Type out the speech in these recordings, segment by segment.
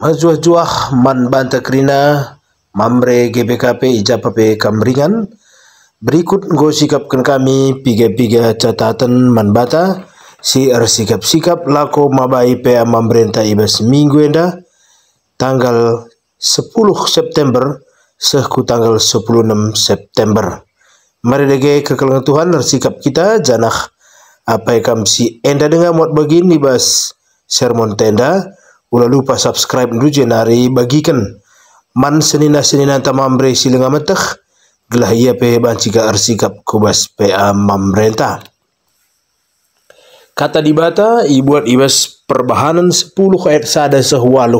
majuah-juah man banta kerina mamre GBKP pape kamringan berikut go sikapkan kami piga-piga catatan man bata si er sikap-sikap lako mabai pe pemerintah ibas minggu enda tanggal 10 September sehku tanggal 16 September mari dege kekelangan Tuhan er sikap kita janah apa kam si enda dengar mod begini bas sermon tenda Ula lupa subscribe dulu jenari bagikan. Man senina senina tamambre silinga metek. Gelah iya pe bancika arsikap kubas PA mamrenta. Kata dibata ibuat ibas perbahanan sepuluh ayat sada sehualuh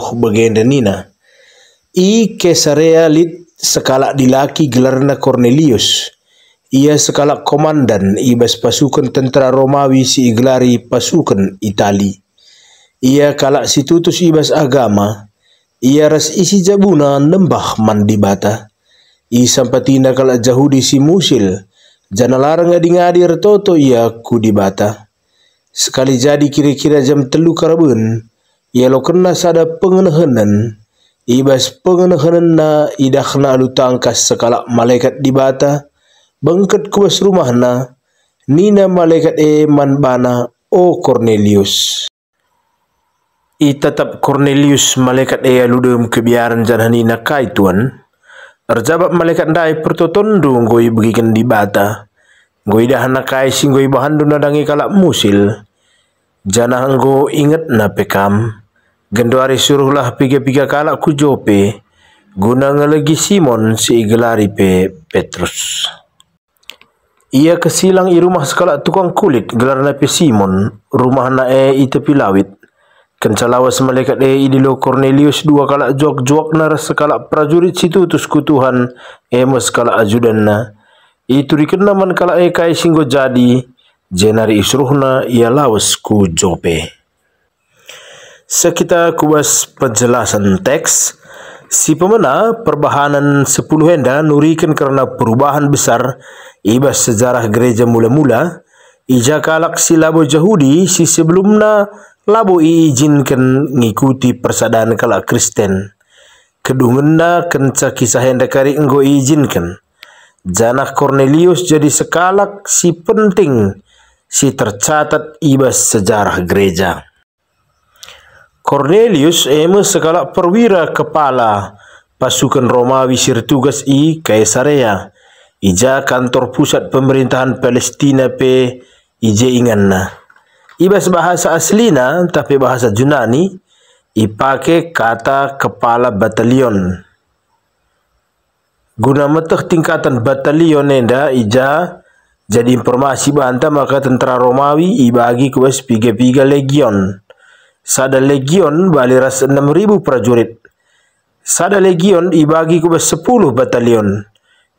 nina. I kesarea lit sekala dilaki gelarna Cornelius. Ia sekala komandan ibas pasukan tentara Romawi si iglari pasukan Itali ia kalak situtus ibas agama, ia ras isi jabuna nembah mandi bata. I sampatina kalak jahudi si musil, jana larang ngadir toto ia kudibata. bata. Sekali jadi kira-kira jam telu karabun, ia lo kena sada pengenahanan, ibas pengenahanan na idahna alu tangkas sekala malaikat di bata, bengket kuas rumahna, nina malaikat e manbana, o Cornelius itatap Cornelius malaikat ea ludem kebiaran janhani nakai tuan. Terjabat malaikat dai pertotondo ngoi begikan di bata. Ngoi dah nakai ngoi bahan dunadangi kalak musil. Jana anggo ingat na pekam. Genduari suruhlah piga-piga kalak kujope. Guna ngelegi Simon si gelari pe Petrus. Ia kesilang i rumah sekalak tukang kulit gelar pe Simon. Rumah na e i tepi lawit Kencalawas malaikat e idilo Cornelius dua kala jok nar sekala prajurit situ Tuhan emas eh, ajudan ajudanna. Itu dikenaman kala e eh, kai singgo jadi jenari isruhna ia lawas ku jope. Sekitar kuas penjelasan teks. Si pemena perbahanan sepuluh henda nurikan karena perubahan besar ibas sejarah gereja mula-mula Ija si labo Yahudi si sebelumnya labo iizinkan ngikuti persadaan kala Kristen. Kedungenda kenca kisah yang dekari enggo iijinkan. Janah Cornelius jadi sekalak si penting si tercatat ibas sejarah gereja. Cornelius emu sekalak perwira kepala pasukan Romawi tugas i Kaisarea. Ija kantor pusat pemerintahan Palestina pe ije inganna ibas bahasa aslina tapi bahasa Yunani ipake kata kepala batalion guna metah tingkatan batalion enda ija jadi informasi bahanta maka tentara Romawi ibagi kuas piga-piga legion sada legion baliras 6000 prajurit sada legion ibagi kuas 10 batalion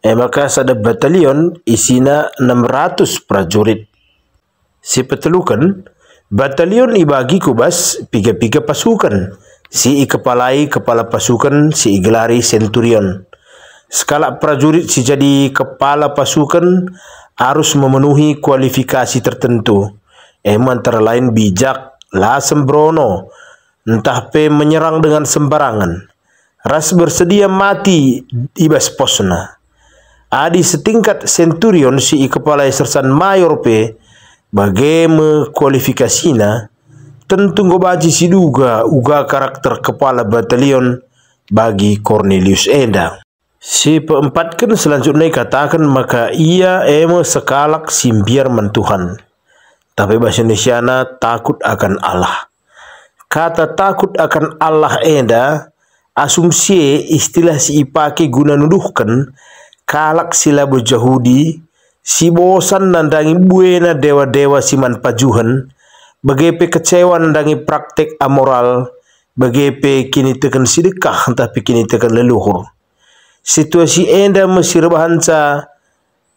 eh maka sada batalion isina 600 prajurit si petelukan batalion ibagi kubas piga-piga pasukan si ikepalai kepala pasukan si igelari centurion skala prajurit si jadi kepala pasukan harus memenuhi kualifikasi tertentu em antara lain bijak lah sembrono entah p menyerang dengan sembarangan ras bersedia mati ibas posna adi setingkat centurion si kepala sersan mayor Pe. Bagaimana kualifikasinya? Tentu gue baca ngobaji duga, uga karakter kepala batalion bagi Cornelius Enda. Si keempatkan selanjutnya katakan maka ia emo sekalak simbiar mentuhan. Tapi bahasa Indonesia takut akan Allah. Kata takut akan Allah Enda asumsi istilah si ipake guna nuduhkan kalak sila berjahudi si bosan nandangi buena dewa-dewa siman pajuhan, bagepe kecewa nandangi praktek amoral, bagepe kini tekan kah tapi kini tekan leluhur. Situasi enda Mesir bahansa,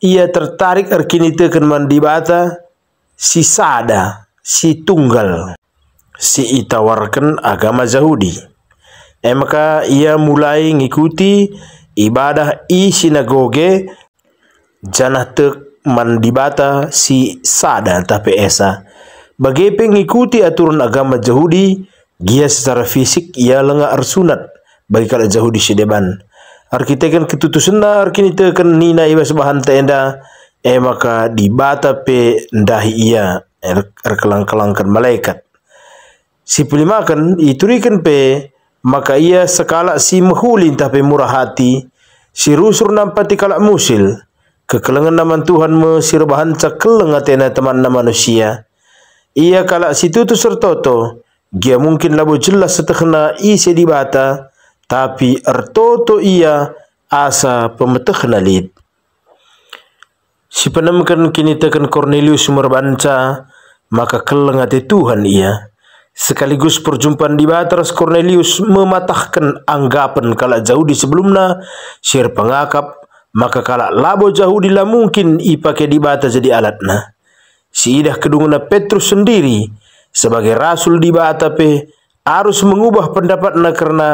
ia tertarik arkini tekan mandibata, si sada, si tunggal, si itawarkan agama Yahudi. Maka ia mulai ngikuti ibadah i sinagoge janatek mandibata si sada tapi esa. Bagi pengikuti aturan agama Yahudi, dia secara fisik ia lengah arsunat bagi kala Yahudi sedeban. Arkitekan ketutusena arkini tekan nina iba sebahan tenda e maka dibata pe ndahi ia er, erkelang-kelangkan malaikat. Si pulimakan iturikan pe maka ia sekala si mehulin tapi murah hati si rusur nampati kalak musil Kekelengan naman Tuhan mesirbahan cakeleng atena teman na manusia. Ia kalak situ tu sertoto, dia mungkin labu jelas setekna isi di bata, tapi ertoto ia asa pemetehna lid. Si penemkan kini tekan Cornelius merbanca, maka keleng ate Tuhan ia. Sekaligus perjumpaan di batas Cornelius mematahkan anggapan kala jauh di sebelumnya, sir pengakap maka kala labo jahudi lah mungkin ipakai dibata jadi alatna. Siidah kedunguna Petrus sendiri sebagai rasul dibata pe harus mengubah pendapatna karena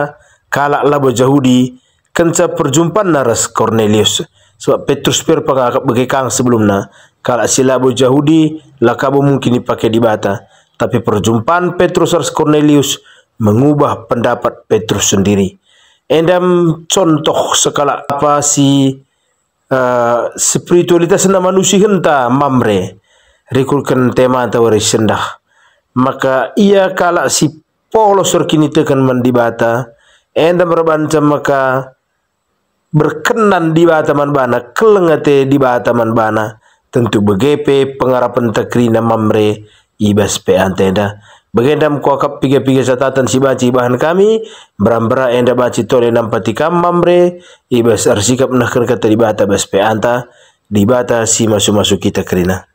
kalak labo jahudi kenca perjumpaan naras Cornelius. Sebab Petrus per pengakap bekekang sebelumnya. si labo jahudi lakabu mungkin dipakai dibata. Tapi perjumpaan Petrus harus Cornelius mengubah pendapat Petrus sendiri. Endam contoh sekala apa si uh, spiritualitas na manusia henta kan mamre rikulkan tema atau sendah maka ia kala si polo itu tekan mandibata enda merbanca maka berkenan di bata manbana kelengate di bata manbana tentu begepe pengarapan takrina mamre ibas pe antenda Begendam ko kap piga piga catatan si baci bahan kami berambra enda baci tole nampati mamre ibas arsikap nakar kata di bata bas pe anta si masu masu kita kerina.